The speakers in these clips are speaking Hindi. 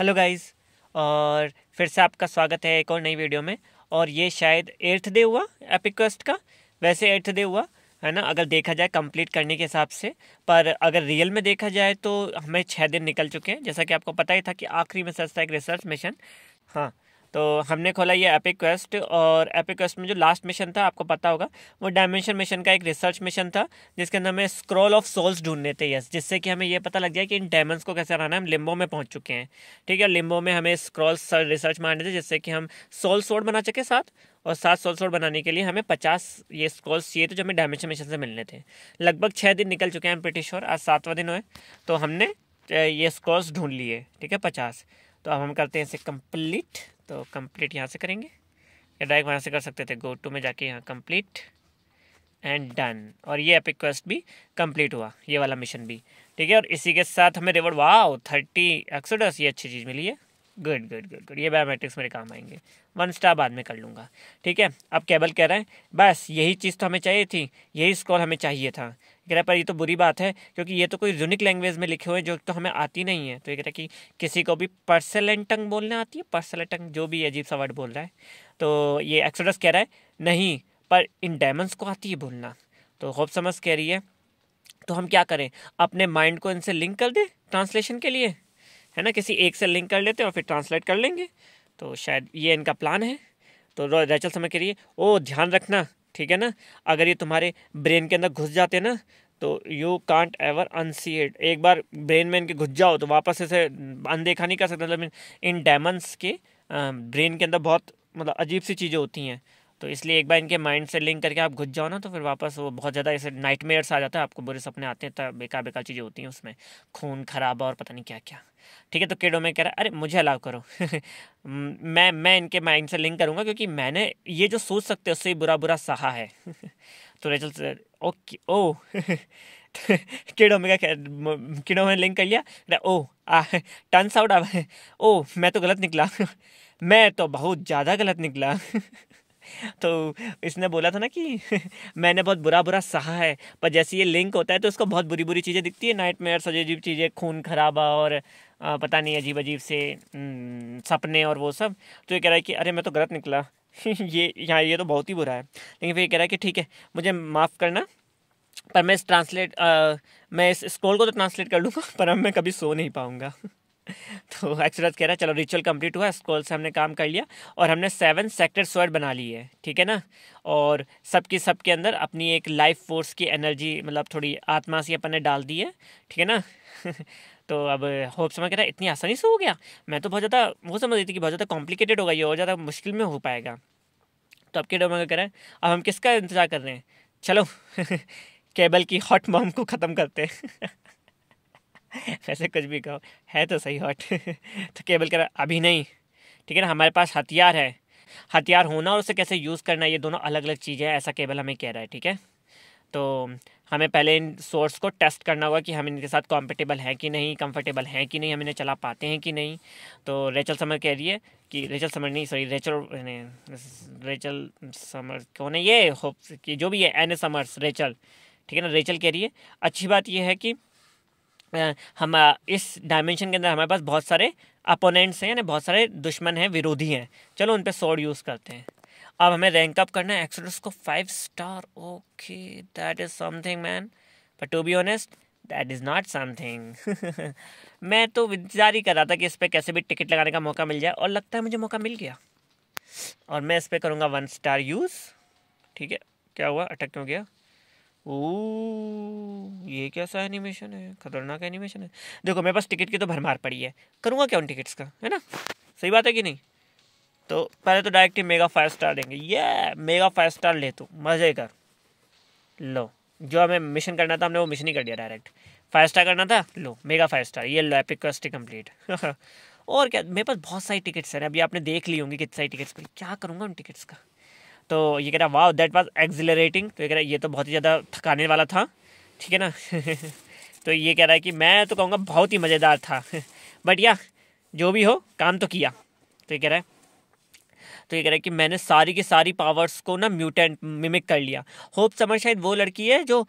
हेलो गाइस और फिर से आपका स्वागत है एक और नई वीडियो में और ये शायद एट्थ डे हुआ एपिक्वेस्ट का वैसे एट्थ डे हुआ है ना अगर देखा जाए कंप्लीट करने के हिसाब से पर अगर रियल में देखा जाए तो हमें छः दिन निकल चुके हैं जैसा कि आपको पता ही था कि आखिरी में सस्ता एक रिसर्च मिशन हाँ तो हमने खोला ये एपिक क्वेस्ट और एपिक क्वेस्ट में जो लास्ट मिशन था आपको पता होगा वो डायमेंशन मिशन का एक रिसर्च मिशन था जिसके अंदर हमें स्क्रॉल ऑफ सोल्स ढूंढने थे यस जिससे कि हमें ये पता लग गया कि इन डायमंड्स को कैसे हराना है हम लिम्बो में पहुंच चुके हैं ठीक है लिम्बो में हमें स्क्रॉल रिसर्च मारने थे जिससे कि हम सोल सोड बना सके साथ और सात सोल सोड बनाने के लिए हमें पचास ये स्क्रॉल्स चाहिए थे जो हमें डायमेंशन मिशन से मिलने थे लगभग छः दिन निकल चुके हैं ब्रिटिश और आज सातवा दिन हुए तो हमने ये स्क्रॉल्स ढूंढ लिए ठीक है पचास तो अब हम करते हैं इसे कंप्लीट तो कंप्लीट यहाँ से करेंगे या डायरेक्ट वहाँ से कर सकते थे गो टू में जाके यहाँ कंप्लीट एंड डन और ये एपिक क्वेस्ट भी कंप्लीट हुआ ये वाला मिशन भी ठीक है और इसी के साथ हमें रिवॉर्ड वाह थर्टी एक्सोडस ये अच्छी चीज़ मिली है गुड गुड गुड गुड ये बायोमेट्रिक्स मेरे काम आएंगे वन स्टार बाद में कर लूँगा ठीक है अब केबल कह रहे हैं बस यही चीज़ तो हमें चाहिए थी यही स्कोर हमें चाहिए था कह रहा है पर ये तो बुरी बात है क्योंकि ये तो कोई यूनिक लैंग्वेज में लिखे हुए हैं जो तो हमें आती नहीं है तो ये कह रहा है कि किसी को भी पर्सलन टंग बोलना आती है पर्सलन टंग जो भी अजीब सा वर्ड बोल रहा है तो ये एक्सोडस कह रहा है नहीं पर इन डायमंड्स को आती है बोलना तो होप समझ कह रही है तो हम क्या करें अपने माइंड को इनसे लिंक कर दें ट्रांसलेशन के लिए है ना किसी एक से लिंक कर लेते हैं और फिर ट्रांसलेट कर लेंगे तो शायद ये इनका प्लान है तो रैचल समय के लिए ओ ध्यान रखना ठीक है ना अगर ये तुम्हारे ब्रेन के अंदर घुस जाते हैं ना तो you can't ever unsee it एक बार ब्रेन में इनके घुस जाओ तो वापस इसे अनदेखा नहीं कर सकते मतलब इन डायमंड्स के ब्रेन के अंदर बहुत मतलब अजीब सी चीज़ें होती हैं तो इसलिए एक बार इनके माइंड से लिंक करके आप घुस जाओ ना तो फिर वापस वो बहुत ज़्यादा ऐसे नाइट आ जाता है आपको बुरे सपने आते हैं तो बेकार बेकार चीज़ें होती हैं उसमें खून ख़राब और पता नहीं क्या क्या ठीक है तो किडो में कह रहा है अरे मुझे अलाउ करो मैं मैं इनके माइंड से लिंक करूँगा क्योंकि मैंने ये जो सोच सकते हैं उससे ही बुरा बुरा सहा है तो रेचल सर ओके ओ किडो में क्या किडो में लिंक कर लिया ओ टर्न्स आउट ओ मैं तो गलत निकला मैं तो बहुत ज़्यादा गलत निकला तो इसने बोला था ना कि मैंने बहुत बुरा बुरा सहा है पर जैसे ये लिंक होता है तो उसको बहुत बुरी बुरी चीज़ें दिखती है नाइट मेयर अजीब चीज़ें खून खराबा और पता नहीं अजीब अजीब से हम्म, सपने और वो सब तो ये कह रहा है कि अरे मैं तो गलत निकला ये यहाँ ये तो बहुत ही बुरा है लेकिन फिर ये कह रहा है कि ठीक है मुझे माफ़ करना पर मैं इस ट्रांसलेट आ, मैं इस स्क्रोल को तो ट्रांसलेट कर लूँगा पर अब मैं कभी सो नहीं पाऊँगा तो अक्षरत कह रहा है चलो रिचुअल कंप्लीट हुआ स्क्रॉल से हमने काम कर लिया और हमने सेवन सेक्टर स्वर्ड बना लिए है ठीक है ना और सबकी सबके सब के अंदर अपनी एक लाइफ फोर्स की एनर्जी मतलब थोड़ी आत्मा सी अपन ने डाल दी है ठीक है ना तो अब होप समझ कह रहा है इतनी आसानी से हो गया मैं तो बहुत ज़्यादा वो समझ रही थी कि बहुत ज़्यादा कॉम्प्लिकेटेड होगा ये और ज़्यादा मुश्किल में हो पाएगा तो अब के डोमा कह रहे हैं अब हम किसका इंतज़ार कर रहे हैं चलो केबल की हॉट मॉम को ख़त्म करते हैं वैसे कुछ भी कहो है तो सही हॉट तो केबल कह रहा अभी नहीं ठीक है ना हमारे पास हथियार है हथियार होना और उसे कैसे यूज़ करना ये दोनों अलग अलग चीज़ें हैं ऐसा केबल हमें कह रहा है ठीक है तो हमें पहले इन सोर्स को टेस्ट करना होगा कि हम इनके साथ कॉम्फर्टेबल हैं कि नहीं कंफर्टेबल हैं कि नहीं हम इन्हें चला पाते हैं कि नहीं तो रेचल समर कह रही है कि रेचल समर नहीं सॉरी रेचल रेचल समर कौन है ये होप कि जो भी है एन समर्स रेचल ठीक है ना रेचल कह रही है अच्छी बात यह है कि हम इस डायमेंशन के अंदर हमारे पास बहुत सारे अपोनेंट्स हैं यानी बहुत सारे दुश्मन हैं विरोधी हैं चलो उन पर सोड यूज़ करते हैं अब हमें रैंक अप करना है एक्सोडस को five star okay that is something man but to be honest that is not something मैं तो इंतजार ही कर रहा था कि इस पर कैसे भी टिकट लगाने का मौका मिल जाए और लगता है मुझे मौका मिल गया और मैं इस पर करूँगा वन स्टार यूज़ ठीक है क्या हुआ अटक क्यों गया ओ ये कैसा एनिमेशन है खतरनाक एनिमेशन है देखो मेरे पास टिकट की तो भरमार पड़ी है करूँगा क्या उन टिकट्स का है ना सही बात है कि नहीं तो पहले तो डायरेक्ट ही मेगा फाइव स्टार देंगे ये मेगा फाइव स्टार ले तू मज़े कर लो जो हमें मिशन करना था हमने वो मिशन ही कर दिया डायरेक्ट फाइव स्टार करना था लो मेगा फाइव स्टार ये लो एपिक कस्ट कंप्लीट और क्या मेरे पास बहुत सारी टिकट्स हैं अभी आपने देख ली होंगी कितनी सारी टिकट्स पर क्या करूँगा उन टिकट्स का तो ये कह रहा वाह दैट वाज एक्जिलरेटिंग तो ये कह रहा ये तो बहुत ही ज़्यादा थकाने वाला था ठीक है ना तो ये कह रहा है कि मैं तो कहूँगा बहुत ही मज़ेदार था बट या जो भी हो काम तो किया तो ये कह रहा है तो ये कह रहा है कि मैंने सारी की सारी पावर्स को ना म्यूटेंट मिमिक कर लिया होप समर शायद वो लड़की है जो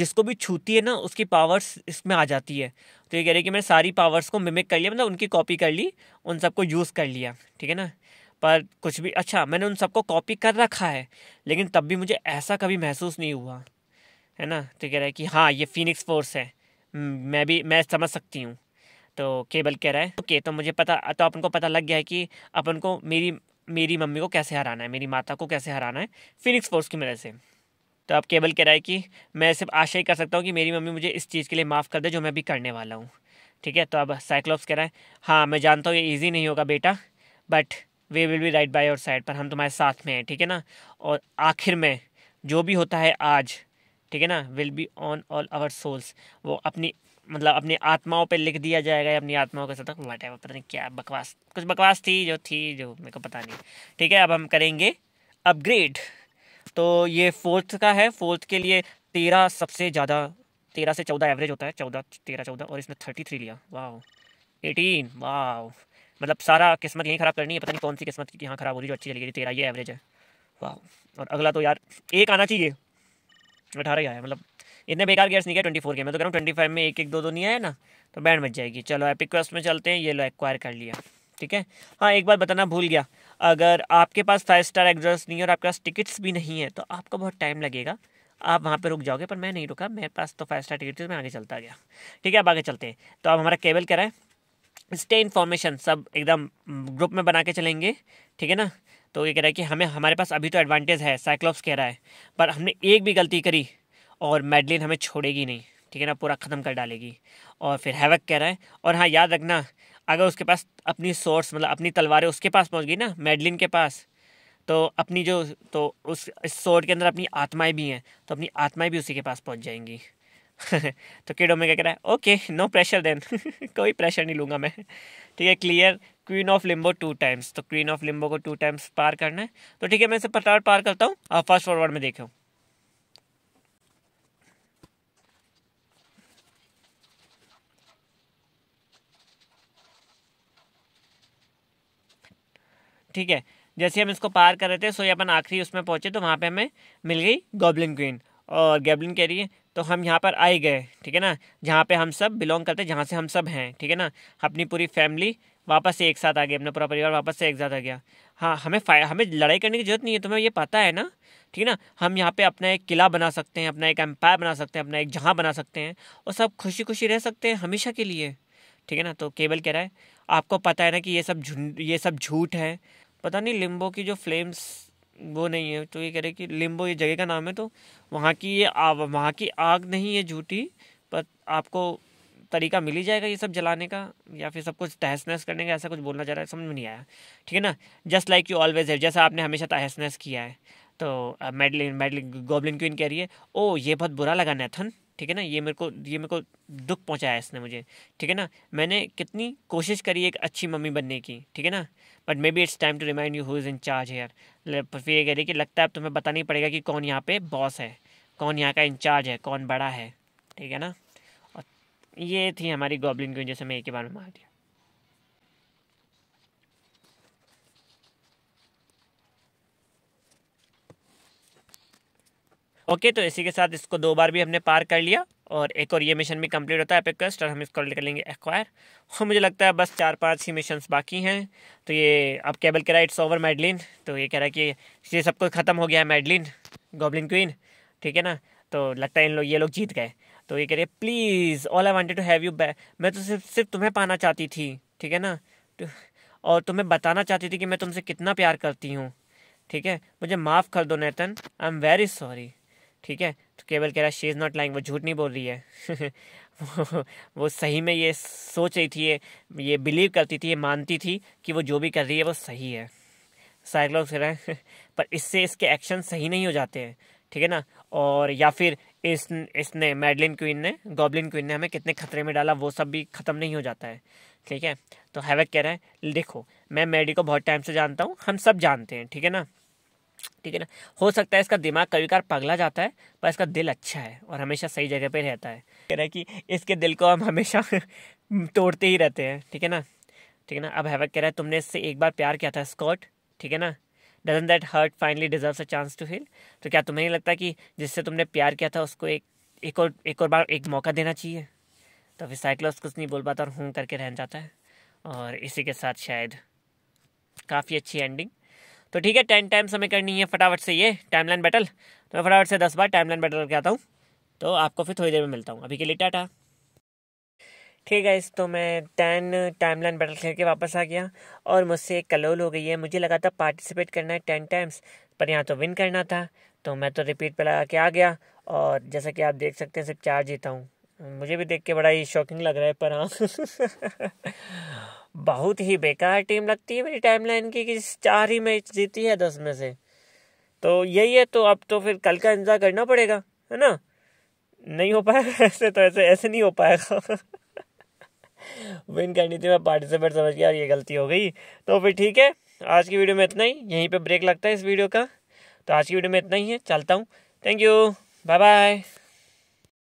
जिसको भी छूती है ना उसकी पावर्स इसमें आ जाती है तो ये कह रही है कि मैंने सारी पावर्स को मिमिक कर लिया मतलब उनकी कॉपी कर ली उन सबको यूज़ कर लिया ठीक है ना पर कुछ भी अच्छा मैंने उन सबको कॉपी कर रखा है लेकिन तब भी मुझे ऐसा कभी महसूस नहीं हुआ है ना तो कह रहा है कि हाँ ये फिनिक्स फोर्स है हम्म, मैं भी मैं समझ सकती हूँ तो केबल कह रहा है ओके तो मुझे पता तो अपन को पता लग गया है कि अपन को मेरी मेरी मम्मी को कैसे हराना है मेरी माता को कैसे हराना है फिनिक्स फोर्स की मदद से तो अब केबल कह रहा है कि मैं सिर्फ आशा ही कर सकता हूँ कि मेरी मम्मी मुझे इस चीज़ के लिए माफ़ कर दे जो मैं अभी करने वाला हूँ ठीक है तो अब साइक्लोप्स कह रहा है हाँ मैं जानता हूँ ये ईजी नहीं होगा बेटा but we will be right by your side पर हम तुम्हारे साथ में हैं ठीक है ना और आखिर में जो भी होता है आज ठीक है ना will be on all our souls वो अपनी मतलब अपनी आत्माओं पे लिख दिया जाएगा अपनी आत्माओं के साथ वट एवर पता नहीं क्या बकवास कुछ बकवास थी जो थी जो मेरे को पता नहीं ठीक है अब हम करेंगे अपग्रेड तो ये फोर्थ का है फोर्थ के लिए तेरह सबसे ज़्यादा तेरह से चौदह एवरेज होता है चौदह तेरह चौदह और इसने थर्टी थ्री लिया वाह एटीन वाह मतलब सारा किस्मत यहीं ख़राब करनी है पता नहीं कौन सी किस्मत की यहाँ ख़राब हो रही जो अच्छी चली गई तेरह ये एवरेज है वाह और अगला तो यार एक आना चाहिए अठारह ही आया मतलब इतने बेकार गेयर्स नहीं गया ट्वेंटी फोर के मैं तो कह रहा हूँ ट्वेंटी फाइव में एक एक दो दो नहीं आया ना तो बैंड बच जाएगी चलो एपिक क्वेस्ट में चलते हैं ये लो एक्वायर कर लिया ठीक है हाँ एक बार बताना भूल गया अगर आपके पास फाइव स्टार एग्जॉस नहीं है और आपके पास टिकट्स भी नहीं है तो आपको बहुत टाइम लगेगा आप वहाँ पर रुक जाओगे पर मैं नहीं रुका मेरे पास तो फाइव स्टार टिकट मैं आगे चलता गया ठीक है अब आगे चलते हैं तो अब हमारा केबल कह रहा है स्टे इन्फॉर्मेशन सब एकदम ग्रुप में बना के चलेंगे ठीक है ना तो ये कह रहा है कि हमें हमारे पास अभी तो एडवांटेज है साइक्लॉप्स कह रहा है पर हमने एक भी गलती करी और मेडलिन हमें छोड़ेगी नहीं ठीक है ना पूरा ख़त्म कर डालेगी और फिर हैवक कह रहा है और हाँ याद रखना अगर उसके पास अपनी सोर्स मतलब अपनी तलवारें उसके पास पहुँच गई ना मेडलिन के पास तो अपनी जो तो उस इस सोर्ड के अंदर अपनी आत्माएं भी हैं तो अपनी आत्माएं भी उसी के पास पहुंच जाएंगी तो किड ओमेगा कह रहा है ओके नो प्रेशर देन कोई प्रेशर नहीं लूँगा मैं ठीक है clear queen of limbo two times तो क्वीन ऑफ लिम्बो को टू टाइम्स पार करना है तो ठीक है मैं इसे पटाट पार करता हूँ आप फास्ट फॉरवर्ड में देखे ठीक है जैसे हम इसको पार कर रहे थे सो ये अपन आखिरी उसमें पहुंचे तो वहाँ पे हमें मिल गई गॉबलिन क्वीन और गैबलिन कह रही है तो हम यहाँ पर आए गए ठीक है ना जहाँ पे हम सब बिलोंग करते हैं जहाँ से हम सब हैं ठीक है ना अपनी पूरी फैमिली वापस से एक साथ आ गए अपना पूरा परिवार वापस से एक साथ आ गया हाँ हमें फाय हमें लड़ाई करने की जरूरत नहीं है तुम्हें ये पता है ना ठीक है ना हम यहाँ पे अपना एक किला बना सकते हैं अपना एक एम्पायर बना सकते हैं अपना एक जहाँ बना सकते हैं और सब खुशी खुशी रह सकते हैं हमेशा के लिए ठीक है ना तो केबल कह रहा है आपको पता है ना कि ये सब झूठ ये सब झूठ है पता नहीं लिम्बो की जो फ्लेम्स वो नहीं है तो ये कह रहे कि लिम्बो ये जगह का नाम है तो वहाँ की ये आग वहाँ की आग नहीं है झूठी पर आपको तरीका मिल ही जाएगा ये सब जलाने का या फिर सब कुछ तहस नहस करने का ऐसा कुछ बोलना चाह रहा है समझ में नहीं आया ठीक है ना जस्ट लाइक यू ऑलवेज है जैसा आपने हमेशा तहस नहस किया है तो मेडलिन मेडलिन गोबलिन क्वीन कह रही है ओ ये बहुत बुरा लगा नैथन ठीक है ना ये मेरे को ये मेरे को दुख पहुंचाया इसने मुझे ठीक है ना मैंने कितनी कोशिश करी एक अच्छी मम्मी बनने की ठीक है ना but maybe it's time to remind you who is in charge here फिर ये कह रही कि लगता है अब तुम्हें बताना ही पड़ेगा कि कौन यहाँ पे बॉस है कौन यहाँ का इंचार्ज है कौन बड़ा है ठीक है ना और ये थी हमारी गॉबलिन क्वीन जैसे मैं एक ही बार में मार दिया ओके तो इसी के साथ इसको दो बार भी हमने पार कर लिया और एक और ये मिशन भी कंप्लीट होता है एपिक क्वेस्ट और हम इसको कर लेंगे एक्वायर और मुझे लगता है बस चार पांच ही मिशन बाकी हैं तो ये अब केबल कह रहा है इट्स ओवर मेडलिन तो ये कह रहा है कि ये सब कुछ ख़त्म हो गया है मेडलिन गोबलिन क्वीन ठीक है ना तो लगता है इन लोग ये लोग जीत गए तो ये कह रही है please all I wanted to have you by मैं तो सिर्फ सिर्फ तुम्हें पाना चाहती थी ठीक है ना तो, और तुम्हें बताना चाहती थी कि मैं तुमसे कितना प्यार करती हूँ ठीक है मुझे माफ़ कर दो Nathan I am very sorry ठीक है तो केवल कह रहा है शी इज़ नॉट लाइंग वो झूठ नहीं बोल रही है वो, वो सही में ये सोच रही थी ये ये बिलीव करती थी ये मानती थी कि वो जो भी कर रही है वो सही है साइकोलॉज कह रहा है पर इससे इसके एक्शन सही नहीं हो जाते हैं ठीक है ना और या फिर इस इसने मेडलिन क्वीन ने गॉबलिन क्वीन ने हमें कितने खतरे में डाला वो सब भी ख़त्म नहीं हो जाता है ठीक है तो हैवक कह रहा है देखो मैं मेडी को बहुत टाइम से जानता हूँ हम सब जानते हैं ठीक है ना ठीक है ना हो सकता है इसका दिमाग कभी कभार पगला जाता है पर इसका दिल अच्छा है और हमेशा सही जगह पे रहता है कह रहा है कि इसके दिल को हम हमेशा तोड़ते ही रहते हैं ठीक है ना ठीक है ना अब हैवक कह रहा है तुमने इससे एक बार प्यार किया था स्कॉट ठीक है ना doesn't that heart finally deserve a chance to feel तो क्या तुम्हें नहीं लगता कि जिससे तुमने प्यार किया था उसको एक एक और एक और बार एक मौका देना चाहिए तो फिर साइक्लॉस कुछ नहीं बोल पाता और हूँ करके रह जाता है और इसी के साथ शायद काफ़ी अच्छी एंडिंग तो ठीक है टेन टाइम्स हमें करनी है फटाफट से ये टाइमलाइन बैटल तो मैं फटाफट से दस बार टाइमलाइन बैटल करके आता हूँ तो आपको फिर थोड़ी देर में मिलता हूँ अभी के लिए टाटा ठीक है इस तो मैं टेन टाइम लाइन बैटल खेल के वापस आ गया और मुझसे एक कलोल हो गई है मुझे लगा था पार्टिसिपेट करना है टेन टाइम्स पर यहाँ तो विन करना था तो मैं तो रिपीट पर लगा के आ गया और जैसा कि आप देख सकते हैं सिर्फ चार जीता हूँ मुझे भी देख के बड़ा ही शॉकिंग लग रहा है पर हाँ बहुत ही बेकार टीम लगती है मेरी टाइमलाइन की कि चार ही मैच जीती है दस में से तो यही है तो अब तो फिर कल का इंतजार करना पड़ेगा है ना नहीं हो पाएगा ऐसे तो ऐसे ऐसे नहीं हो पाएगा विन करनी थी मैं पार्टिसिपेट समझ गया और ये गलती हो गई तो फिर ठीक है आज की वीडियो में इतना ही यहीं पे ब्रेक लगता है इस वीडियो का तो आज की वीडियो में इतना ही है चलता हूँ थैंक यू बाय बाय